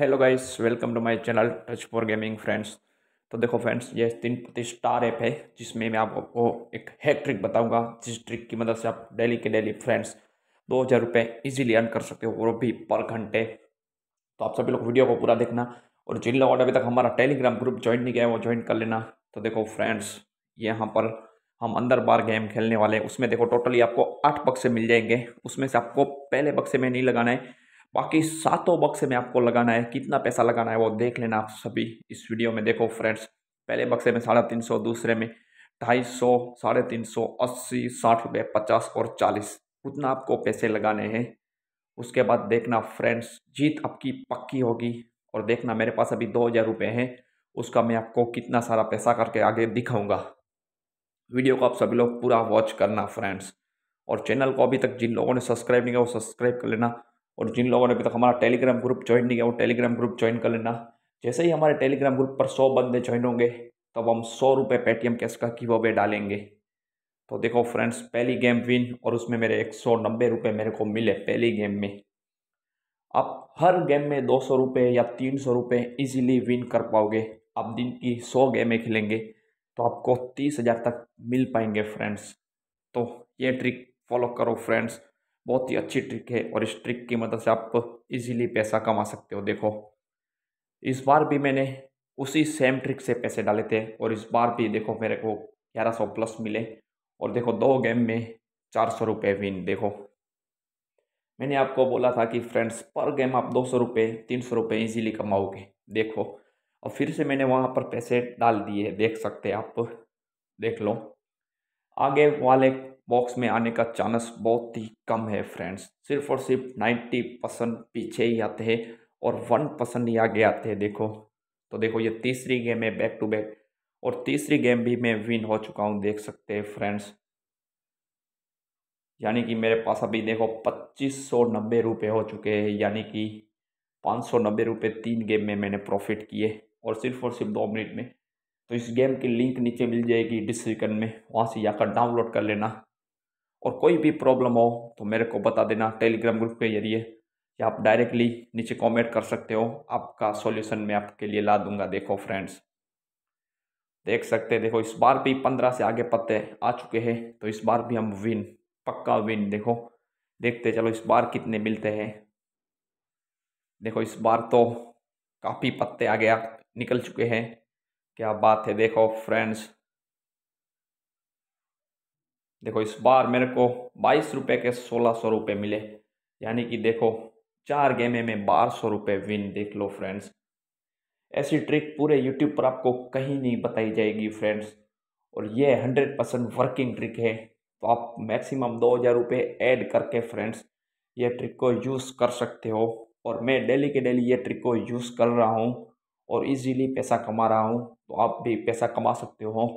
hello guys welcome to my channel touch for gaming friends तो देखो friends ये तीन प्रतिष्ठा ऐप है जिसमें मैं आपको एक हैक ट्रिक बताऊंगा जिस ट्रिक की मदद से आप डेली के डेली फ्रेंड्स दो हज़ार रुपये ईजिली अर्न कर सकते हो वो भी पर घंटे तो आप सभी लोग वीडियो को पूरा देखना और जिन लोगों ने अभी तक हमारा टेलीग्राम ग्रुप ज्वाइन नहीं किया है वो ज्वाइन कर लेना तो देखो फ्रेंड्स यहाँ पर हम अंदर बार गेम खेलने वाले हैं उसमें देखो टोटली आपको आठ बक्से मिल जाएंगे उसमें से आपको पहले बक्से में नहीं लगाना है बाकी सातों बक्से में आपको लगाना है कितना पैसा लगाना है वो देख लेना आप सभी इस वीडियो में देखो फ्रेंड्स पहले बक्से में साढ़े तीन सौ दूसरे में ढाई सौ साढ़े तीन सौ अस्सी साठ रुपये पचास और चालीस उतना आपको पैसे लगाने हैं उसके बाद देखना फ्रेंड्स जीत आपकी पक्की होगी और देखना मेरे पास अभी दो हज़ार रुपये हैं उसका मैं आपको कितना सारा पैसा करके आगे दिखाऊँगा वीडियो को आप सभी लोग पूरा वॉच करना फ्रेंड्स और चैनल को अभी तक जिन लोगों ने सब्सक्राइब नहीं किया वो सब्सक्राइब कर लेना और जिन लोगों ने अभी तक हमारा टेलीग्राम ग्रुप ज्वाइन नहीं किया वो टेलीग्राम ग्रुप ज्वाइन कर लेना जैसे ही हमारे टेलीग्राम ग्रुप पर सौ बंदे ज्वाइन होंगे तब हम सौ रुपये पेटीएम कैश का की वे डालेंगे तो देखो फ्रेंड्स पहली गेम विन और उसमें मेरे एक सौ नब्बे रुपये मेरे को मिले पहली गेम में आप हर गेम में दो सौ रुपये या तीन सौ रुपये ईजिली विन कर पाओगे आप दिन की सौ गेमें खेलेंगे तो आपको तीस हज़ार तक मिल पाएंगे फ्रेंड्स तो ये ट्रिक फॉलो करो फ्रेंड्स बहुत ही अच्छी ट्रिक है और इस ट्रिक की मदद से आप इजीली पैसा कमा सकते हो देखो इस बार भी मैंने उसी सेम ट्रिक से पैसे डाले थे और इस बार भी देखो मेरे को ग्यारह सौ प्लस मिले और देखो दो गेम में चार सौ रुपये विन देखो मैंने आपको बोला था कि फ्रेंड्स पर गेम आप दो सौ रुपये तीन सौ रुपये ईजीली कमाओगे देखो और फिर से मैंने वहाँ पर पैसे डाल दिए देख सकते आप देख लो आगे वाले बॉक्स में आने का चांस बहुत ही कम है फ्रेंड्स सिर्फ और सिर्फ नाइन्टी परसेंट पीछे ही आते हैं और वन परसेंट ही आगे आते हैं देखो तो देखो ये तीसरी गेम है बैक टू बैक और तीसरी गेम भी मैं विन हो चुका हूँ देख सकते हैं फ्रेंड्स यानी कि मेरे पास अभी देखो पच्चीस सौ नब्बे रुपये हो चुके हैं यानी कि पाँच सौ नब्बे रुपये तीन गेम में मैंने प्रॉफिट किए और सिर्फ और सिर्फ दो मिनट में तो इस गेम की लिंक नीचे मिल जाएगी डिस्क्रिप्शन में वहाँ से जाकर डाउनलोड कर लेना और कोई भी प्रॉब्लम हो तो मेरे को बता देना टेलीग्राम ग्रुप के जरिए या आप डायरेक्टली नीचे कमेंट कर सकते हो आपका सॉल्यूशन मैं आपके लिए ला दूंगा देखो फ्रेंड्स देख सकते हैं देखो इस बार भी पंद्रह से आगे पत्ते आ चुके हैं तो इस बार भी हम विन पक्का विन देखो देखते चलो इस बार कितने मिलते हैं देखो इस बार तो काफ़ी पत्ते आगे निकल चुके हैं क्या बात है देखो फ्रेंड्स देखो इस बार मेरे को बाईस रुपये के सोलह सौ रुपये मिले यानी कि देखो चार गेमे में बारह सौ रुपये विन देख लो फ्रेंड्स ऐसी ट्रिक पूरे यूट्यूब पर आपको कहीं नहीं बताई जाएगी फ्रेंड्स और ये हंड्रेड परसेंट वर्किंग ट्रिक है तो आप मैक्सिमम दो हज़ार रुपये ऐड करके फ्रेंड्स ये ट्रिक को यूज़ कर सकते हो और मैं डेली के डेली ये ट्रिक को यूज़ कर रहा हूँ और इजीली पैसा कमा रहा हूँ तो आप भी पैसा कमा सकते हो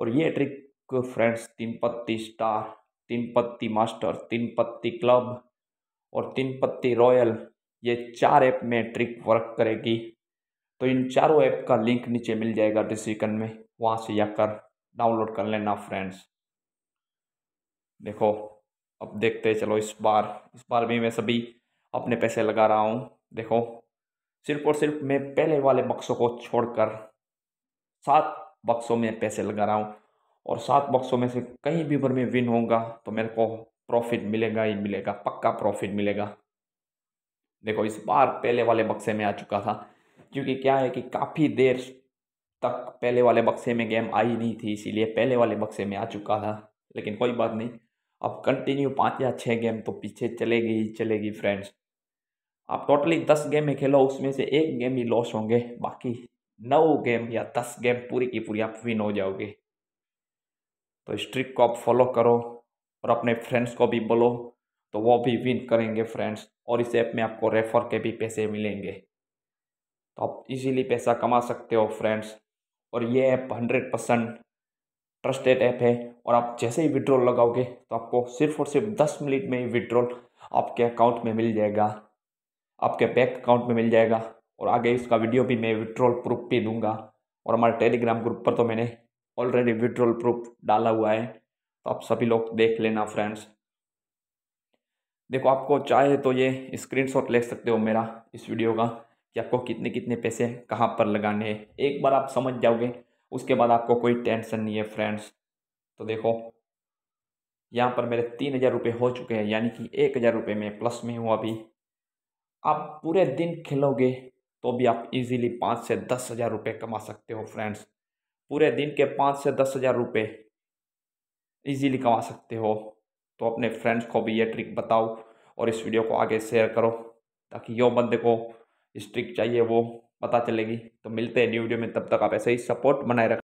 और ये ट्रिक को फ्रेंड्स तीन पत्ती स्टार तीन पत्ती मास्टर तीन पत्ती क्लब और तीन पत्ती रॉयल ये चार ऐप में ट्रिक वर्क करेगी तो इन चारों ऐप का लिंक नीचे मिल जाएगा डिस्क्रिप्शन में वहाँ से जाकर डाउनलोड कर लेना फ्रेंड्स देखो अब देखते हैं चलो इस बार इस बार भी मैं सभी अपने पैसे लगा रहा हूँ देखो सिर्फ और सिर्फ मैं पहले वाले बक्सों को छोड़कर सात बक्सों में पैसे लगा रहा हूँ और सात बक्सों में से कहीं भी पर मैं विन होगा तो मेरे को प्रॉफिट मिलेगा ही मिलेगा पक्का प्रॉफिट मिलेगा देखो इस बार पहले वाले बक्से में आ चुका था क्योंकि क्या है कि काफ़ी देर तक पहले वाले बक्से में गेम आई नहीं थी इसीलिए पहले वाले बक्से में आ चुका था लेकिन कोई बात नहीं अब कंटिन्यू पाँच या छः गेम तो पीछे चलेगी ही चलेगी फ्रेंड्स आप टोटली दस गेम में खेलो उसमें से एक गेम ही लॉस होंगे बाकी नौ गेम या दस गेम पूरी की पूरी आप विन हो जाओगे तो इस ट्रिक को आप फॉलो करो और अपने फ्रेंड्स को भी बोलो तो वो भी विन करेंगे फ्रेंड्स और इस ऐप में आपको रेफ़र के भी पैसे मिलेंगे तो आप इजीली पैसा कमा सकते हो फ्रेंड्स और ये app hundred percent trusted app है और आप जैसे ही विड्रॉल लगाओगे तो आपको सिर्फ और सिर्फ दस मिनट में ही विड्रॉल आपके अकाउंट में मिल जाएगा आपके बैंक अकाउंट में मिल जाएगा और आगे इसका वीडियो भी मैं विड्रॉल प्रूफ भी दूंगा और हमारे टेलीग्राम ग्रुप पर तो मैंने ऑलरेडी विड्रॉल प्रूफ डाला हुआ है तो आप सभी लोग देख लेना फ्रेंड्स देखो आपको चाहे तो ये स्क्रीनशॉट ले सकते हो मेरा इस वीडियो का कि आपको कितने कितने पैसे कहाँ पर लगाने हैं एक बार आप समझ जाओगे उसके बाद आपको कोई टेंशन नहीं है फ्रेंड्स तो देखो यहाँ पर मेरे तीन हज़ार रुपये हो चुके हैं यानी कि एक हज़ार रुपये में प्लस में हूँ अभी आप पूरे दिन खेलोगे तो भी आप इजीली पाँच से दस हज़ार रुपये कमा सकते हो फ्रेंड्स पूरे दिन के पाँच से दस हज़ार रुपये ईजीली कमा सकते हो तो अपने फ्रेंड्स को भी ये ट्रिक बताओ और इस वीडियो को आगे शेयर करो ताकि यो बंदे को इस ट्रिक चाहिए वो पता चलेगी तो मिलते हैं न्यू वीडियो में तब तक आप ऐसे ही सपोर्ट बनाए रखें